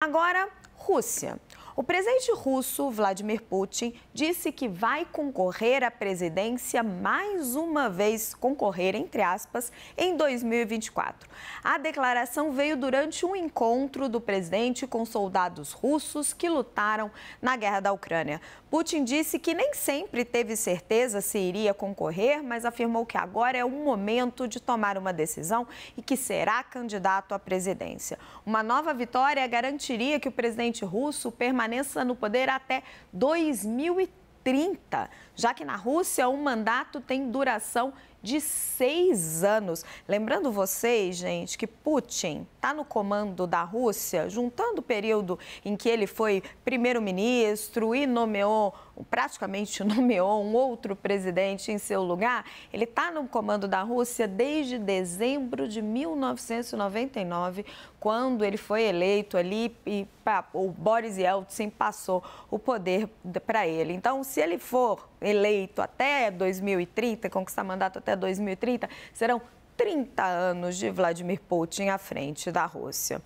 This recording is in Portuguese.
Agora, Rússia. O presidente russo, Vladimir Putin, disse que vai concorrer à presidência mais uma vez concorrer, entre aspas, em 2024. A declaração veio durante um encontro do presidente com soldados russos que lutaram na guerra da Ucrânia. Putin disse que nem sempre teve certeza se iria concorrer, mas afirmou que agora é o momento de tomar uma decisão e que será candidato à presidência. Uma nova vitória garantiria que o presidente russo permaneça permaneça no poder até 2030, já que na Rússia o mandato tem duração de seis anos. Lembrando vocês, gente, que Putin está no comando da Rússia, juntando o período em que ele foi primeiro-ministro e nomeou, praticamente nomeou um outro presidente em seu lugar. Ele está no comando da Rússia desde dezembro de 1999, quando ele foi eleito ali e o Boris Yeltsin passou o poder para ele. Então, se ele for eleito até 2030, conquistar mandato até até 2030 serão 30 anos de Vladimir Putin à frente da Rússia.